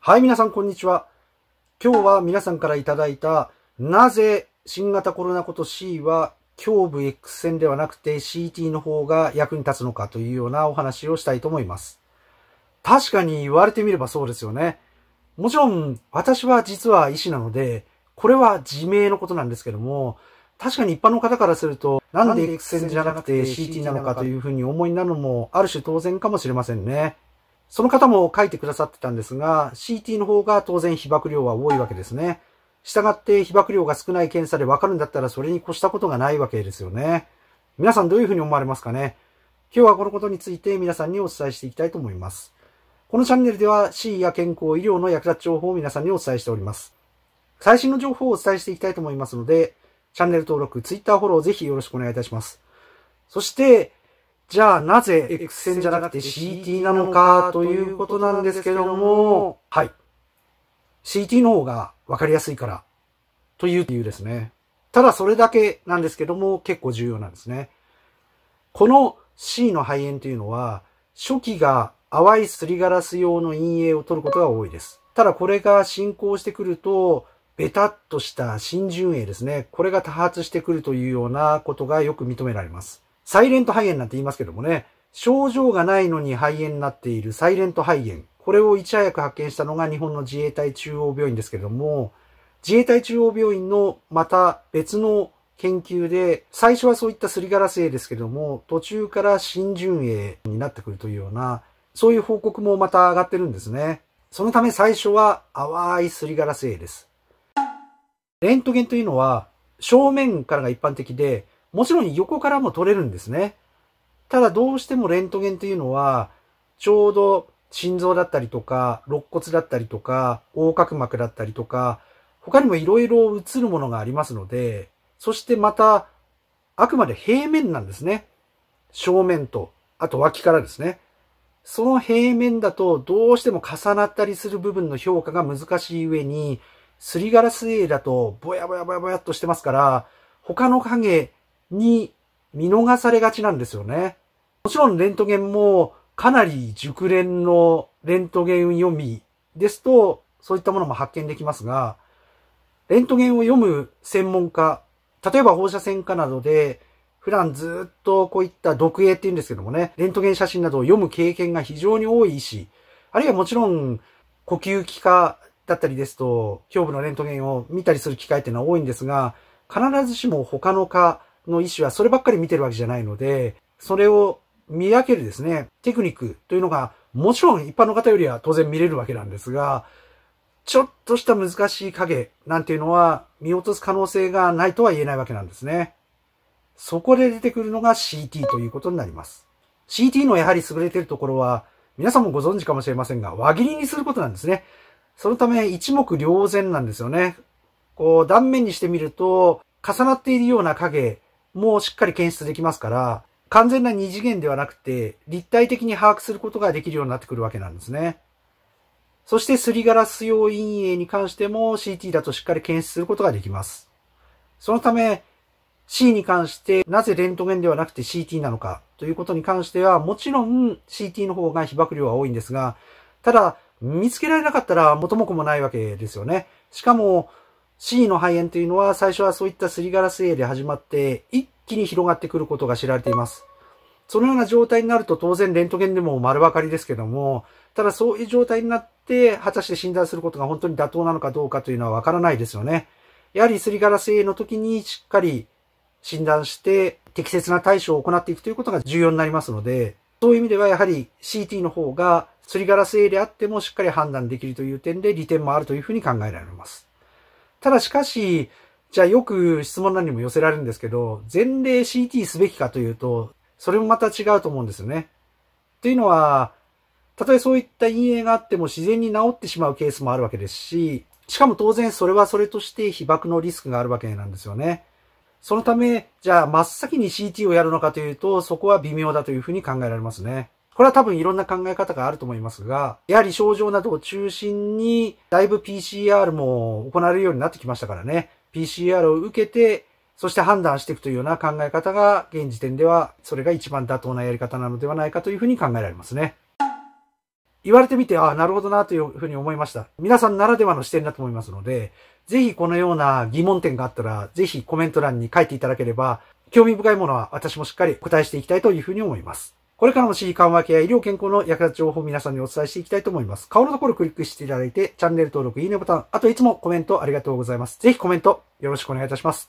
はい、皆さん、こんにちは。今日は皆さんからいただいた、なぜ新型コロナこと C は胸部 X 線ではなくて CT の方が役に立つのかというようなお話をしたいと思います。確かに言われてみればそうですよね。もちろん、私は実は医師なので、これは自明のことなんですけども、確かに一般の方からすると、なんで X 線じゃなくて CT なのかというふうに思いになるのも、ある種当然かもしれませんね。その方も書いてくださってたんですが、CT の方が当然被爆量は多いわけですね。従って被爆量が少ない検査でわかるんだったらそれに越したことがないわけですよね。皆さんどういうふうに思われますかね今日はこのことについて皆さんにお伝えしていきたいと思います。このチャンネルでは C や健康、医療の役立つ情報を皆さんにお伝えしております。最新の情報をお伝えしていきたいと思いますので、チャンネル登録、Twitter フォローぜひよろしくお願いいたします。そして、じゃあなぜ X 線じゃなくて CT なのかということなんですけども、はい。CT の方がわかりやすいからという理由ですね。ただそれだけなんですけども結構重要なんですね。この C の肺炎というのは初期が淡いすりガラス用の陰影を取ることが多いです。ただこれが進行してくるとベタっとした新順影ですね。これが多発してくるというようなことがよく認められます。サイレント肺炎なんて言いますけどもね、症状がないのに肺炎になっているサイレント肺炎。これをいち早く発見したのが日本の自衛隊中央病院ですけれども、自衛隊中央病院のまた別の研究で、最初はそういったすりガラス A ですけども、途中から新順 A になってくるというような、そういう報告もまた上がってるんですね。そのため最初は淡いすりガラス A です。レントゲンというのは正面からが一般的で、もちろん横からも撮れるんですね。ただどうしてもレントゲンというのは、ちょうど心臓だったりとか、肋骨だったりとか、横隔膜だったりとか、他にも色々映るものがありますので、そしてまた、あくまで平面なんですね。正面と、あと脇からですね。その平面だとどうしても重なったりする部分の評価が難しい上に、すりガラス A だとぼやぼやぼやぼやっとしてますから、他の影、に見逃されがちなんですよね。もちろんレントゲンもかなり熟練のレントゲン読みですと、そういったものも発見できますが、レントゲンを読む専門家、例えば放射線科などで、普段ずっとこういった毒影って言うんですけどもね、レントゲン写真などを読む経験が非常に多いし、あるいはもちろん呼吸器科だったりですと、胸部のレントゲンを見たりする機会っていうのは多いんですが、必ずしも他の科、の医師はそればっかり見てるわけじゃないので、それを見分けるですね、テクニックというのが、もちろん一般の方よりは当然見れるわけなんですが、ちょっとした難しい影なんていうのは見落とす可能性がないとは言えないわけなんですね。そこで出てくるのが CT ということになります。CT のやはり優れているところは、皆さんもご存知かもしれませんが、輪切りにすることなんですね。そのため一目瞭然なんですよね。こう、断面にしてみると、重なっているような影もうしっかり検出できますから、完全な二次元ではなくて、立体的に把握することができるようになってくるわけなんですね。そしてすりガラス用陰影に関しても CT だとしっかり検出することができます。そのため C に関してなぜレントゲンではなくて CT なのかということに関してはもちろん CT の方が被曝量は多いんですが、ただ見つけられなかったら元も子もないわけですよね。しかも C の肺炎というのは最初はそういったすりガラス A で始まって一気に広がってくることが知られています。そのような状態になると当然レントゲンでも丸分かりですけども、ただそういう状態になって果たして診断することが本当に妥当なのかどうかというのはわからないですよね。やはりすりガラス A の時にしっかり診断して適切な対処を行っていくということが重要になりますので、そういう意味ではやはり CT の方がすりガラス A であってもしっかり判断できるという点で利点もあるというふうに考えられます。ただしかし、じゃあよく質問欄にも寄せられるんですけど、前例 CT すべきかというと、それもまた違うと思うんですよね。というのは、たとえそういった陰影があっても自然に治ってしまうケースもあるわけですし、しかも当然それはそれとして被爆のリスクがあるわけなんですよね。そのため、じゃあ真っ先に CT をやるのかというと、そこは微妙だというふうに考えられますね。これは多分いろんな考え方があると思いますが、やはり症状などを中心に、だいぶ PCR も行われるようになってきましたからね。PCR を受けて、そして判断していくというような考え方が、現時点では、それが一番妥当なやり方なのではないかというふうに考えられますね。言われてみて、ああ、なるほどなというふうに思いました。皆さんならではの視点だと思いますので、ぜひこのような疑問点があったら、ぜひコメント欄に書いていただければ、興味深いものは私もしっかり答えしていきたいというふうに思います。これからも地域緩和ケア、医療健康の役立つ情報を皆さんにお伝えしていきたいと思います。顔のところをクリックしていただいて、チャンネル登録、いいねボタン、あといつもコメントありがとうございます。ぜひコメントよろしくお願いいたします。